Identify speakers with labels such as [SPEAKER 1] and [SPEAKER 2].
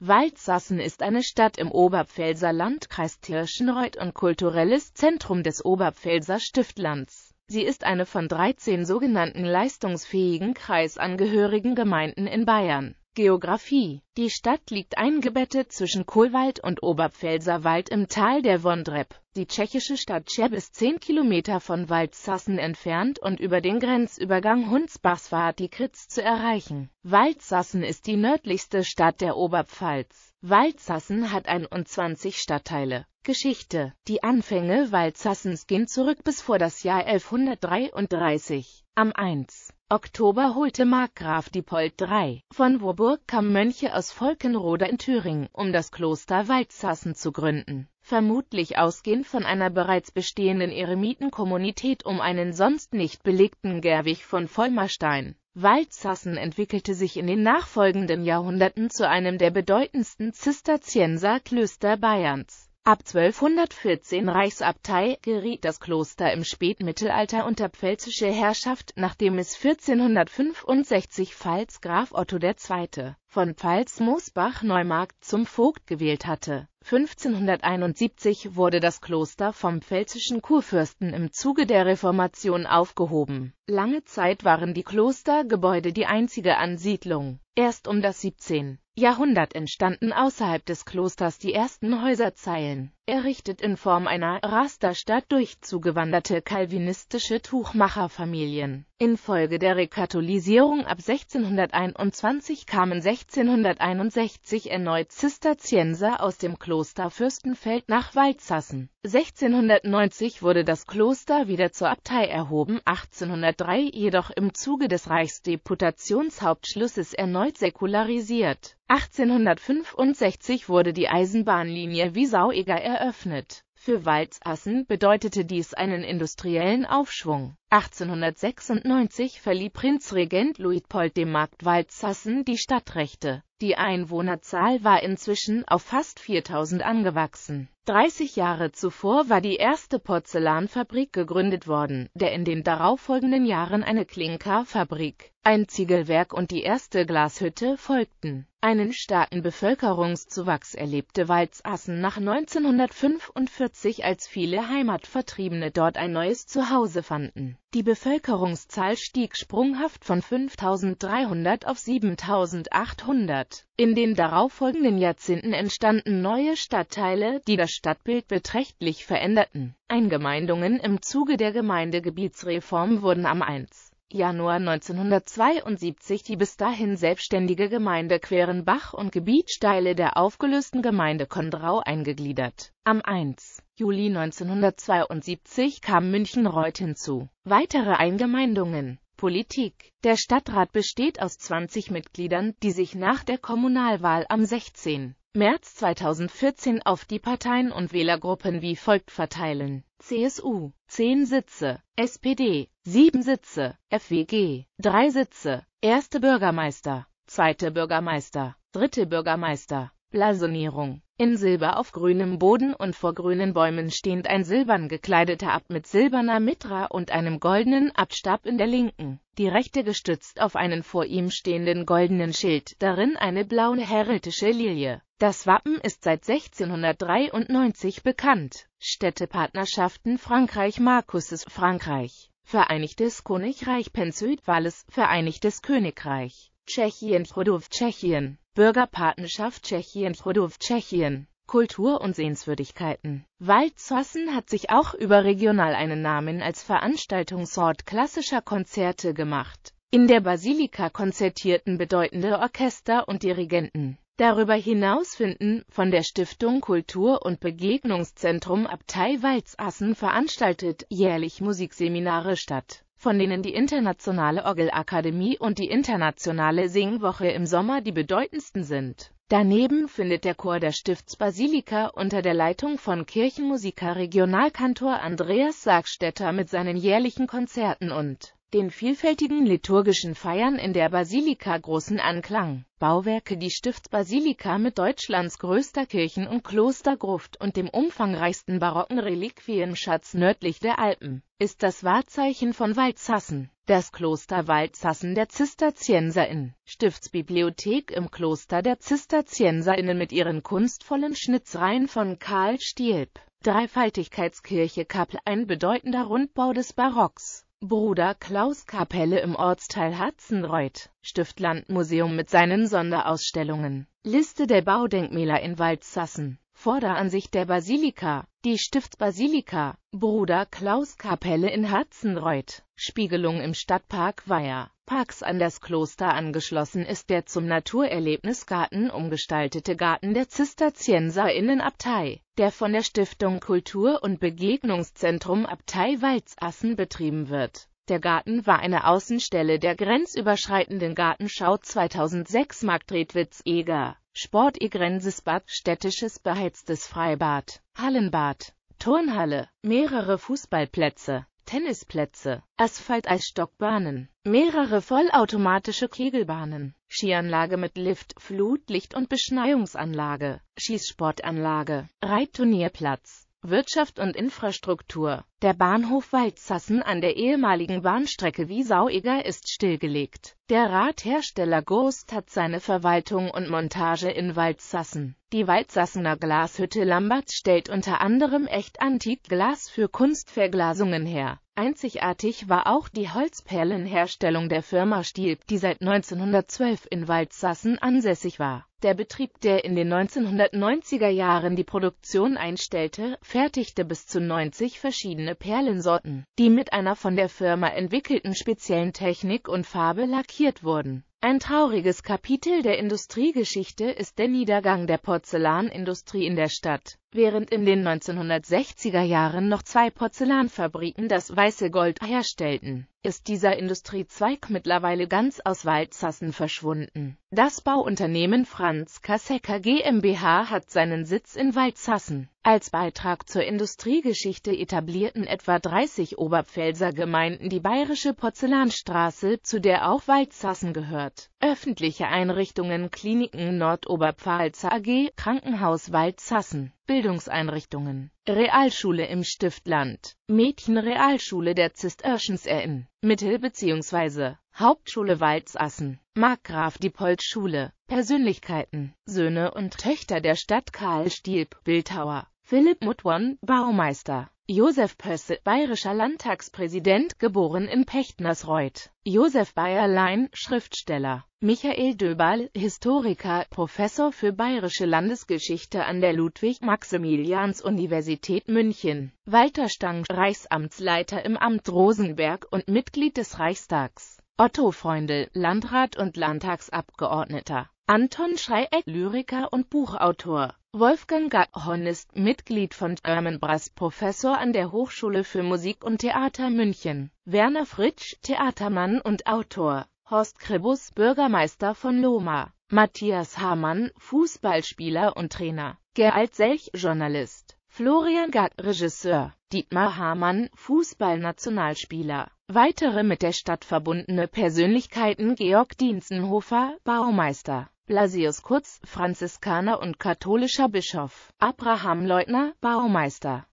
[SPEAKER 1] Waldsassen ist eine Stadt im Oberpfälzer Landkreis Tirschenreuth und kulturelles Zentrum des Oberpfälzer Stiftlands. Sie ist eine von 13 sogenannten leistungsfähigen kreisangehörigen Gemeinden in Bayern Geografie Die Stadt liegt eingebettet zwischen Kohlwald und Oberpfälzerwald im Tal der Wondreb. Die tschechische Stadt Cheb ist 10 Kilometer von Waldsassen entfernt und über den Grenzübergang Hunsbach-Svati-Kritz zu erreichen. Waldsassen ist die nördlichste Stadt der Oberpfalz. Waldsassen hat 21 Stadtteile. Geschichte Die Anfänge Waldsassens gehen zurück bis vor das Jahr 1133. Am 1. Oktober holte Markgraf Diepold III. von Warburg kam Mönche aus Volkenrode in Thüringen, um das Kloster Waldsassen zu gründen vermutlich ausgehend von einer bereits bestehenden Eremitenkommunität um einen sonst nicht belegten Gerwig von Vollmerstein. Waldsassen entwickelte sich in den nachfolgenden Jahrhunderten zu einem der bedeutendsten Zisterzienserklöster Bayerns. Ab 1214 Reichsabtei geriet das Kloster im Spätmittelalter unter pfälzische Herrschaft, nachdem es 1465 Pfalzgraf Otto II. von Pfalz-Mosbach-Neumarkt zum Vogt gewählt hatte. 1571 wurde das Kloster vom pfälzischen Kurfürsten im Zuge der Reformation aufgehoben. Lange Zeit waren die Klostergebäude die einzige Ansiedlung. Erst um das 17. Jahrhundert entstanden außerhalb des Klosters die ersten Häuserzeilen errichtet in Form einer Rasterstadt durch zugewanderte kalvinistische Tuchmacherfamilien. Infolge der Rekatholisierung ab 1621 kamen 1661 erneut Zisterzienser aus dem Kloster Fürstenfeld nach Waldsassen. 1690 wurde das Kloster wieder zur Abtei erhoben, 1803 jedoch im Zuge des Reichsdeputationshauptschlusses erneut säkularisiert. 1865 wurde die Eisenbahnlinie Wiesau-Eger eröffnet. Für Walzassen bedeutete dies einen industriellen Aufschwung. 1896 verlieh Prinzregent Luitpold dem Markt Waldsassen die Stadtrechte. Die Einwohnerzahl war inzwischen auf fast 4000 angewachsen. 30 Jahre zuvor war die erste Porzellanfabrik gegründet worden, der in den darauffolgenden Jahren eine Klinkerfabrik, ein Ziegelwerk und die erste Glashütte folgten. Einen starken Bevölkerungszuwachs erlebte Walzassen nach 1945, als viele Heimatvertriebene dort ein neues Zuhause fanden. Die Bevölkerungszahl stieg sprunghaft von 5.300 auf 7.800. In den darauffolgenden Jahrzehnten entstanden neue Stadtteile, die das Stadtbild beträchtlich veränderten. Eingemeindungen im Zuge der Gemeindegebietsreform wurden am 1. Januar 1972 die bis dahin selbstständige Gemeinde Querenbach und Gebietsteile der aufgelösten Gemeinde Kondrau eingegliedert. Am 1. Juli 1972 kam München-Reuth hinzu. Weitere Eingemeindungen Politik Der Stadtrat besteht aus 20 Mitgliedern, die sich nach der Kommunalwahl am 16. März 2014 auf die Parteien und Wählergruppen wie folgt verteilen. CSU 10 Sitze, SPD 7 Sitze, FWG 3 Sitze, Erste Bürgermeister, Zweite Bürgermeister, Dritte Bürgermeister, Blasonierung in Silber auf grünem Boden und vor grünen Bäumen stehend ein silbern gekleideter Abt mit silberner Mitra und einem goldenen Abtstab in der linken, die rechte gestützt auf einen vor ihm stehenden goldenen Schild, darin eine blaue heraldische Lilie. Das Wappen ist seit 1693 bekannt. Städtepartnerschaften Frankreich Markuses Frankreich Vereinigtes Königreich Pennsylvales Vereinigtes Königreich Tschechien Trudov Tschechien Bürgerpartnerschaft Tschechien Chrudow Tschechien Kultur und Sehenswürdigkeiten. Waldzossen hat sich auch überregional einen Namen als Veranstaltungsort klassischer Konzerte gemacht. In der Basilika konzertierten bedeutende Orchester und Dirigenten. Darüber hinaus finden von der Stiftung Kultur- und Begegnungszentrum Abtei Waldsassen veranstaltet jährlich Musikseminare statt von denen die Internationale Orgelakademie und die Internationale Singwoche im Sommer die bedeutendsten sind. Daneben findet der Chor der Stiftsbasilika unter der Leitung von Kirchenmusiker Regionalkantor Andreas Sargstetter mit seinen jährlichen Konzerten und den vielfältigen liturgischen Feiern in der Basilika großen Anklang. Bauwerke Die Stiftsbasilika mit Deutschlands größter Kirchen- und Klostergruft und dem umfangreichsten barocken Reliquienschatz nördlich der Alpen ist das Wahrzeichen von Waldsassen. Das Kloster Waldsassen der Zisterzienserinnen, Stiftsbibliothek im Kloster der Zisterzienserinnen mit ihren kunstvollen Schnitzreihen von Karl Stielp. Dreifaltigkeitskirche Kappel ein bedeutender Rundbau des Barocks. Bruder Klaus Kapelle im Ortsteil Hatzenreuth, Stiftlandmuseum mit seinen Sonderausstellungen, Liste der Baudenkmäler in Waldsassen Vorderansicht der Basilika, die Stiftsbasilika, Bruder Klaus Kapelle in Herzenreuth, Spiegelung im Stadtpark Weiher. Parks an das Kloster angeschlossen ist der zum Naturerlebnisgarten umgestaltete Garten der Zisterzienserinnenabtei, der von der Stiftung Kultur- und Begegnungszentrum Abtei Walzassen betrieben wird. Der Garten war eine Außenstelle der grenzüberschreitenden Gartenschau 2006 Marktredwitz-Eger. Sportigrenses Bad, städtisches beheiztes Freibad, Hallenbad, Turnhalle, mehrere Fußballplätze, Tennisplätze, Asphalt als Stockbahnen, mehrere vollautomatische Kegelbahnen, Skianlage mit Lift, Flutlicht- und Beschneiungsanlage, Schießsportanlage, Reitturnierplatz. Wirtschaft und Infrastruktur. Der Bahnhof Waldsassen an der ehemaligen Bahnstrecke Wiesau-Eger ist stillgelegt. Der Radhersteller Ghost hat seine Verwaltung und Montage in Waldsassen. Die Waldsassener Glashütte Lamberts stellt unter anderem echt Antikglas für Kunstverglasungen her Einzigartig war auch die Holzperlenherstellung der Firma Stiel, die seit 1912 in Waldsassen ansässig war. Der Betrieb, der in den 1990er Jahren die Produktion einstellte, fertigte bis zu 90 verschiedene Perlensorten, die mit einer von der Firma entwickelten speziellen Technik und Farbe lackiert wurden ein trauriges Kapitel der Industriegeschichte ist der Niedergang der Porzellanindustrie in der Stadt. Während in den 1960er Jahren noch zwei Porzellanfabriken das weiße Gold herstellten, ist dieser Industriezweig mittlerweile ganz aus Waldsassen verschwunden. Das Bauunternehmen Franz Kassecker GmbH hat seinen Sitz in Waldsassen. Als Beitrag zur Industriegeschichte etablierten etwa 30 Oberpfälzer Gemeinden die Bayerische Porzellanstraße, zu der auch Waldsassen gehört. Öffentliche Einrichtungen Kliniken Nordoberpfalz AG, Krankenhaus Waldsassen Bildungseinrichtungen. Realschule im Stiftland. Mädchenrealschule der Zisterschens in Mittel- bzw. Hauptschule Waldsassen. Markgraf Diepold Schule. Persönlichkeiten. Söhne und Töchter der Stadt Karl Stieb. Bildhauer. Philipp Muttwan, Baumeister. Josef Pösse, bayerischer Landtagspräsident, geboren in Pechtnersreuth. Josef Bayerlein, Schriftsteller. Michael Döbal, Historiker, Professor für bayerische Landesgeschichte an der Ludwig-Maximilians-Universität München. Walter Stang, Reichsamtsleiter im Amt Rosenberg und Mitglied des Reichstags. Otto Freundel, Landrat und Landtagsabgeordneter. Anton Schreieck, Lyriker und Buchautor. Wolfgang Gahorn ist Mitglied von German Brass, Professor an der Hochschule für Musik und Theater München. Werner Fritsch, Theatermann und Autor. Horst Krebus, Bürgermeister von Loma. Matthias Hamann, Fußballspieler und Trainer. Gerald Selch, Journalist. Florian Gart, Regisseur. Dietmar Hamann, Fußballnationalspieler. Weitere mit der Stadt verbundene Persönlichkeiten Georg Dienzenhofer, Baumeister. Blasius Kurz, Franziskaner und katholischer Bischof, Abraham Leutner, Baumeister.